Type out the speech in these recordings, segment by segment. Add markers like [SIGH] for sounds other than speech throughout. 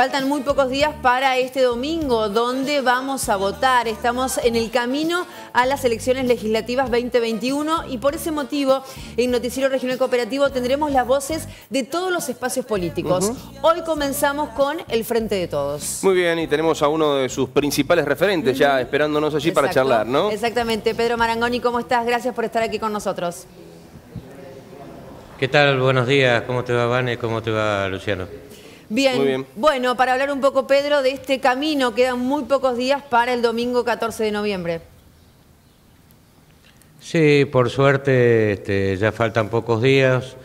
faltan muy pocos días para este domingo, donde vamos a votar. Estamos en el camino a las elecciones legislativas 2021 y por ese motivo en Noticiero Regional Cooperativo tendremos las voces de todos los espacios políticos. Hoy comenzamos con el Frente de Todos. Muy bien, y tenemos a uno de sus principales referentes ya esperándonos allí para charlar, ¿no? Exactamente. Pedro Marangoni, ¿cómo estás? Gracias por estar aquí con nosotros. ¿Qué tal? Buenos días. ¿Cómo te va, Vane? ¿Cómo te va, Luciano? Bien. Bueno, para hablar un poco, Pedro, de este camino, quedan muy pocos días para el domingo 14 de noviembre. Sí, por suerte este, ya faltan pocos días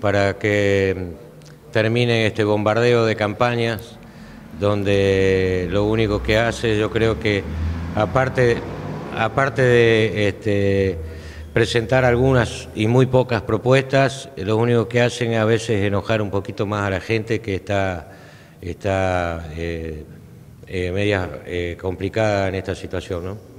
para que mm, termine este bombardeo de campañas, donde lo único que hace, yo creo que aparte, aparte de este, presentar algunas y muy pocas propuestas, eh, lo único que hacen a veces enojar un poquito más a la gente que está, está eh, eh, media complicada en esta situación, ¿no?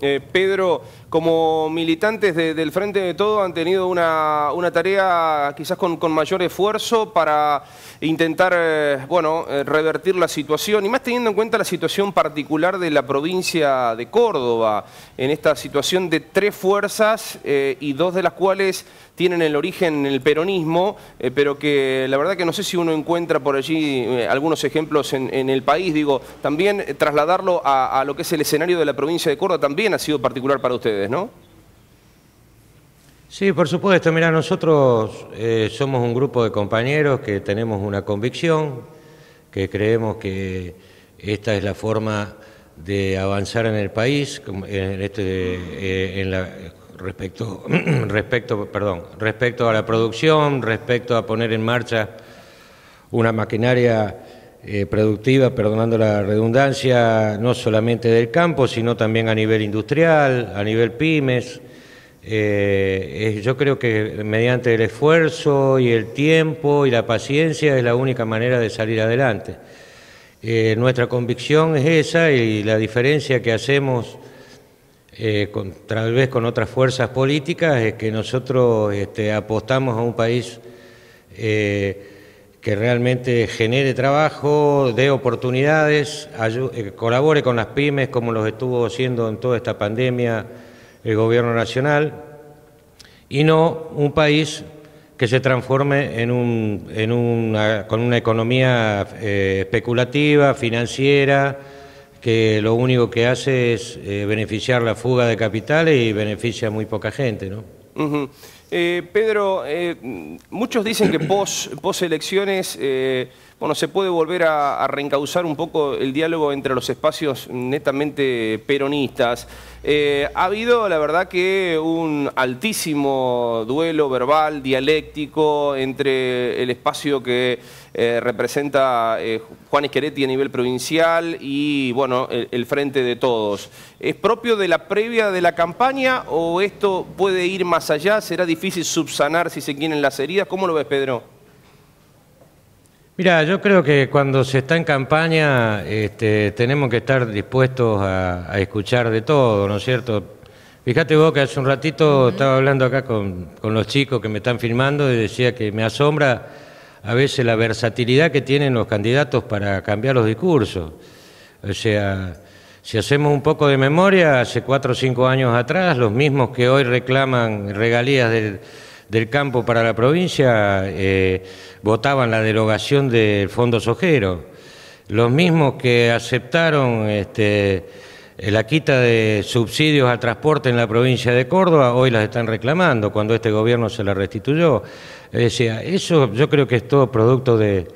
Eh, Pedro, como militantes del Frente de Todo han tenido una, tarea quizás con, mayor esfuerzo para intentar eh, bueno, eh, revertir la situación y más teniendo en cuenta la situación particular de la provincia de Córdoba, en esta situación de tres fuerzas y dos de las cuales tienen el origen en el peronismo, eh, pero que la verdad que no sé si uno encuentra por allí eh, algunos ejemplos en, el país. Digo, también eh, trasladarlo a, lo que es el escenario de la provincia de Córdoba también ha sido particular para ustedes, ¿no? Sí, por supuesto. Mira, nosotros somos un grupo de compañeros que tenemos una convicción, que creemos que esta es la forma de avanzar en el país, en este, en la, respecto, [CLEARS THROAT] respecto, perdón, respecto a la producción, respecto a poner en marcha una maquinaria eh, productiva, perdonando la redundancia, no solamente del campo, sino también a nivel industrial, a nivel pymes. Eh, yo creo que mediante el esfuerzo y el tiempo y la paciencia es la única manera de salir adelante. Eh, nuestra convicción es esa y la diferencia que hacemos eh, con, tal vez con otras fuerzas políticas, es que nosotros este, apostamos a un país eh, que realmente genere trabajo, dé oportunidades, eh, colabore con las pymes como los estuvo haciendo en toda esta pandemia el gobierno nacional, y no un país que se transforme en, con una economía eh, especulativa, financiera, que lo único que hace es eh, beneficiar la fuga de capitales y beneficia a muy poca gente, ¿no? Eh, Pedro, eh, muchos dicen que pos, pos elecciones bueno, se puede volver a, reencauzar un poco el diálogo entre los espacios netamente peronistas. Eh, ha habido, la verdad, que un altísimo duelo verbal, dialéctico, entre el espacio que eh, representa eh, Juan Esqueretti a nivel provincial y, bueno, el Frente de Todos. ¿Es propio de la previa de la campaña o esto puede ir más allá? ¿Será difícil subsanar, si se quieren, las heridas? ¿Cómo lo ves, Pedro? Mira, yo creo que cuando se está en campaña este, tenemos que estar dispuestos a, escuchar de todo, ¿no es cierto? Fíjate vos que hace un ratito estaba hablando acá con, con los chicos que me están filmando y decía que me asombra a veces la versatilidad que tienen los candidatos para cambiar los discursos. O sea, si hacemos un poco de memoria, hace cuatro o cinco años atrás, los mismos que hoy reclaman regalías de del campo para la provincia eh, votaban la derogación del Fondo Sojero. Los mismos que aceptaron este, la quita de subsidios al transporte en la provincia de Córdoba, hoy las están reclamando cuando este gobierno se la restituyó. eso yo creo que es todo producto de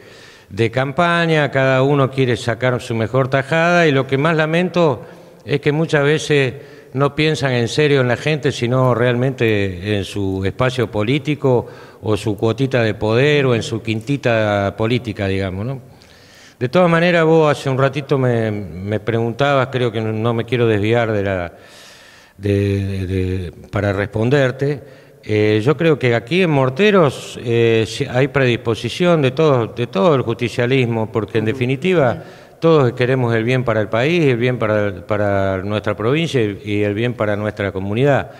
campaña, cada uno quiere sacar su mejor tajada y lo que más lamento es que muchas veces no piensan en serio en la gente, sino realmente en su espacio político o su cuotita de poder o en su quintita política, digamos, De todas maneras, vos hace un ratito me, preguntabas, creo que no me quiero desviar de la, para responderte. Eh, yo creo que aquí en Morteros eh, hay predisposición de todo, de todo el justicialismo, porque en definitiva todos queremos el bien para el país, el bien para, nuestra provincia y el bien para nuestra comunidad.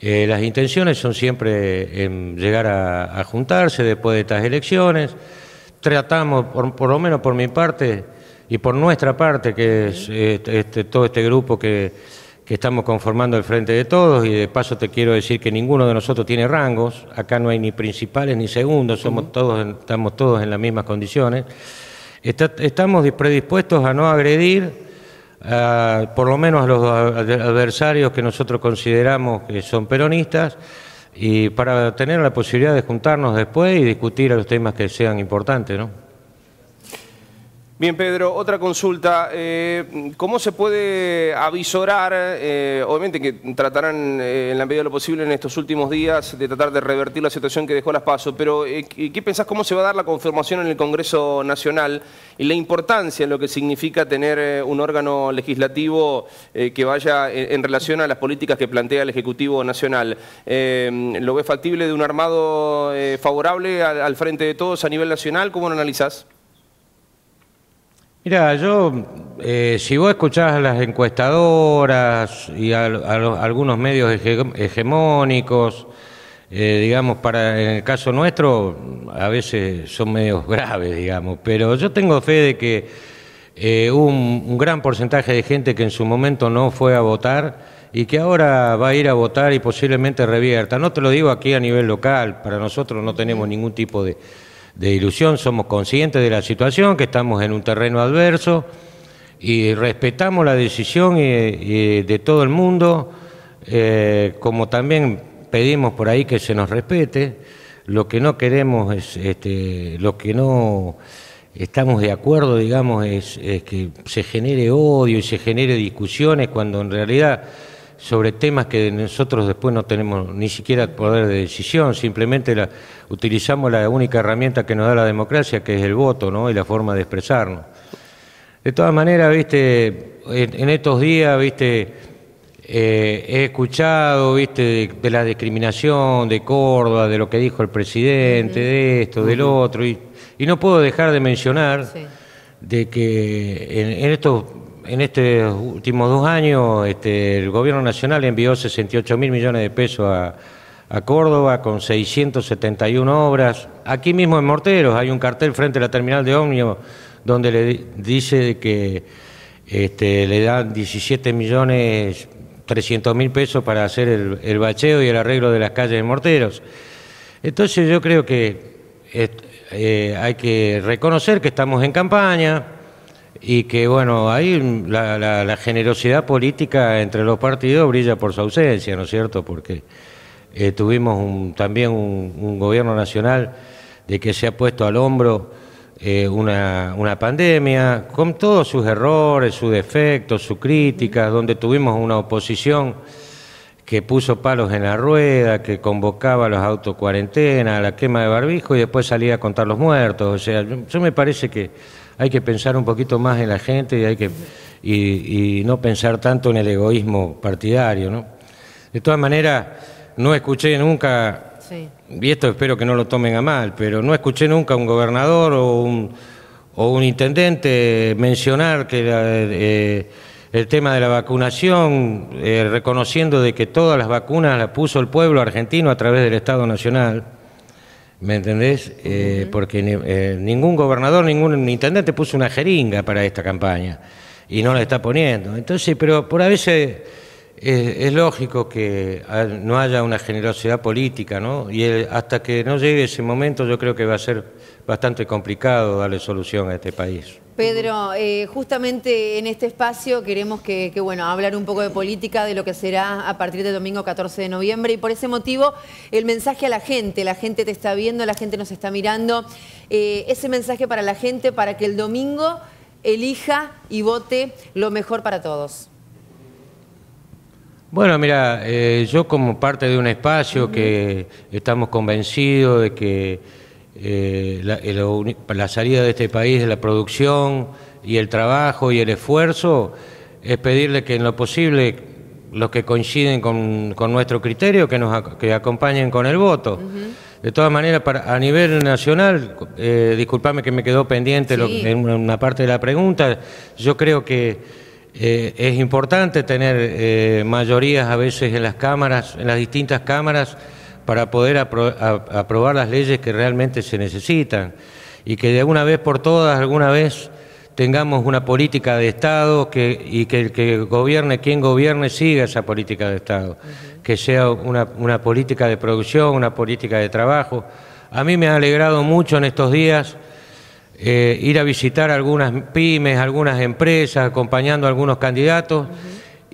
Eh, las intenciones son siempre llegar a, juntarse después de estas elecciones. Tratamos, por, lo menos por mi parte y por nuestra parte, que es este, este, todo este grupo que, estamos conformando el Frente de Todos, y de paso te quiero decir que ninguno de nosotros tiene rangos, acá no hay ni principales ni segundos, somos todos, estamos todos en las mismas condiciones estamos predispuestos a no agredir, por lo menos a los adversarios que nosotros consideramos que son peronistas, y para tener la posibilidad de juntarnos después y discutir los temas que sean importantes, ¿no? Bien, Pedro, otra consulta. Eh, ¿Cómo se puede avisorar, eh, obviamente que tratarán eh, en la medida de lo posible en estos últimos días de tratar de revertir la situación que dejó las PASO, pero ¿qué pensás cómo se va a dar la confirmación en el Congreso Nacional y la importancia en lo que significa tener un órgano legislativo que vaya en, relación a las políticas que plantea el Ejecutivo Nacional? ¿Lo ves factible de un armado favorable al, al frente de todos a nivel nacional? ¿Cómo lo analizás? Mira, yo, eh, si vos escuchás a las encuestadoras y a, algunos medios hegemónicos, eh, digamos, para en el caso nuestro, a veces son medios [LAUGHS] graves, digamos, pero yo tengo fe de que eh, un, gran porcentaje de gente que en su momento no fue a votar y que ahora va a ir a votar y posiblemente revierta. No te lo digo aquí a nivel local, para nosotros no tenemos ningún tipo de de ilusión, somos conscientes de la situación, que estamos en un terreno adverso y respetamos la decisión eh, eh, de todo el mundo, eh, como también pedimos por ahí que se nos respete. Lo que no queremos es, este, lo que no estamos de acuerdo, digamos, es, es que se genere odio y se genere discusiones cuando en realidad sobre temas que nosotros después no tenemos ni siquiera poder de decisión, simplemente la, utilizamos la única herramienta que nos da la democracia, que es el voto ¿no? y la forma de expresarnos. De todas maneras, viste, en, estos días, viste, eh, he escuchado, viste, de, la discriminación de Córdoba, de lo que dijo el presidente, de esto, del otro, y, no puedo dejar de mencionar de que en estos en estos últimos dos años este, el gobierno nacional envió 68 mil millones de pesos a, Córdoba con 671 obras. Aquí mismo en Morteros hay un cartel frente a la terminal de ómnio donde le dice que este, le dan 17 millones 300 mil pesos para hacer el, bacheo y el arreglo de las calles de Morteros. Entonces yo creo que eh, hay que reconocer que estamos en campaña, y que bueno, ahí la, generosidad política entre los partidos brilla por su ausencia, ¿no es cierto? Porque eh, tuvimos también un, gobierno nacional de que se ha puesto al hombro eh, una, una, pandemia, con todos sus errores, sus defectos, sus críticas, donde tuvimos una oposición que puso palos en la rueda, que convocaba a los autocuarentenas, a la quema de barbijo y después salía a contar los muertos. O sea, yo, me parece que hay que pensar un poquito más en la gente y hay que y, no pensar tanto en el egoísmo partidario, ¿no? De todas maneras, no escuché nunca, y esto espero que no lo tomen a mal, pero no escuché nunca un gobernador o un, o un intendente mencionar que eh, el tema de la vacunación, eh, reconociendo de que todas las vacunas las puso el pueblo argentino a través del Estado Nacional, ¿me entendés? Eh, porque eh, ningún gobernador, ningún intendente puso una jeringa para esta campaña y no la está poniendo. Entonces, pero por a veces es, lógico que no haya una generosidad política, ¿no? Y hasta que no llegue ese momento yo creo que va a ser bastante complicado darle solución a este país. Pedro, eh, justamente en este espacio queremos que, hablar un poco de política, de lo que será a partir del domingo 14 de noviembre y por ese motivo el mensaje a la gente, la gente te está viendo, la gente nos está mirando, eh, ese mensaje para la gente para que el domingo elija y vote lo mejor para todos. Bueno, mira, eh, yo como parte de un espacio que estamos convencidos de que eh, la, salida de este país de la producción y el trabajo y el esfuerzo, es pedirle que en lo posible los que coinciden con, nuestro criterio, que nos que acompañen con el voto. De todas maneras, para, a nivel nacional, eh, disculpame que me quedó pendiente en una parte de la pregunta, yo creo que... Eh, es importante tener eh, mayorías a veces en las cámaras, en las distintas cámaras, para poder aprobar las leyes que realmente se necesitan y que de una vez por todas, alguna vez tengamos una política de Estado y que el que gobierne, quien gobierne, siga esa política de Estado, que sea una, política de producción, una política de trabajo. A mí me ha alegrado mucho en estos días eh, ir a visitar algunas pymes, algunas empresas, acompañando a algunos candidatos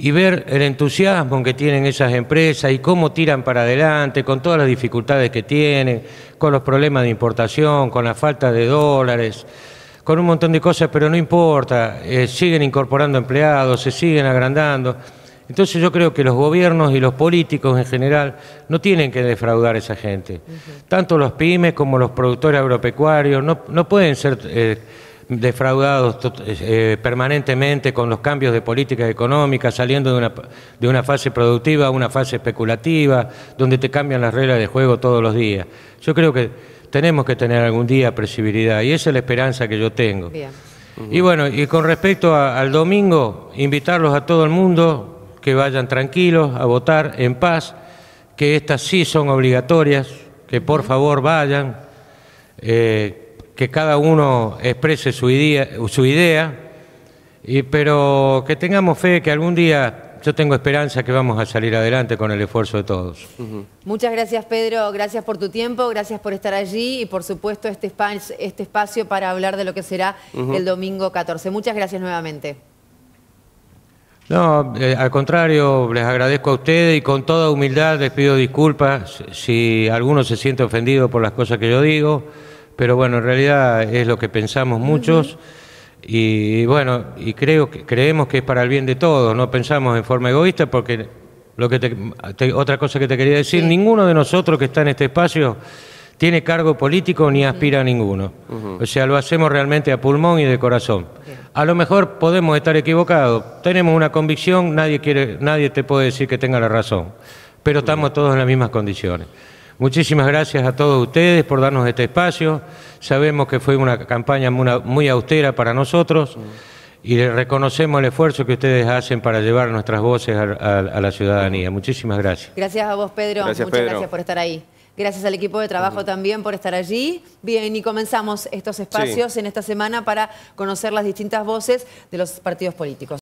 y ver el entusiasmo que tienen esas empresas y cómo tiran para adelante, con todas las dificultades que tienen, con los problemas de importación, con la falta de dólares, con un montón de cosas, pero no importa, eh, siguen incorporando empleados, se siguen agrandando. Entonces yo creo que los gobiernos y los políticos en general no tienen que defraudar a esa gente. Tanto los pymes como los productores agropecuarios no, pueden ser... Eh, defraudados eh, permanentemente con los cambios de política económica, saliendo de una, de una fase productiva a una fase especulativa, donde te cambian las reglas de juego todos los días. Yo creo que tenemos que tener algún día previsibilidad y esa es la esperanza que yo tengo. Y bueno, y con respecto al domingo, invitarlos a todo el mundo que vayan tranquilos a votar en paz, que estas sí son obligatorias, que por favor vayan. Eh, que cada uno exprese su idea, su idea pero que tengamos fe que algún día yo tengo esperanza que vamos a salir adelante con el esfuerzo de todos. Muchas gracias, Pedro. Gracias por tu tiempo, gracias por estar allí y, por supuesto, este, espacio, este espacio para hablar de lo que será el domingo 14. Muchas gracias nuevamente. No, eh, al contrario, les agradezco a ustedes y con toda humildad les pido disculpas si alguno se siente ofendido por las cosas que yo digo pero bueno, en realidad es lo que pensamos muchos. Y bueno, y creo que creemos que es para el bien de todos, no pensamos en forma egoísta porque lo que otra cosa que te quería decir, ninguno de nosotros que está en este espacio tiene cargo político ni aspira a ninguno. O sea, lo hacemos realmente a pulmón y de corazón. A lo mejor podemos estar equivocados, tenemos una convicción, nadie quiere nadie te puede decir que tenga la razón, pero estamos todos en las mismas condiciones. Muchísimas gracias a todos ustedes por darnos este espacio. Sabemos que fue una campaña muy austera para nosotros y reconocemos el esfuerzo que ustedes hacen para llevar nuestras voces a, la ciudadanía. Muchísimas gracias. Gracias a vos, Pedro. Muchas gracias por estar ahí. Gracias al equipo de trabajo también por estar allí. Bien, y comenzamos estos espacios en esta semana para conocer las distintas voces de los partidos políticos.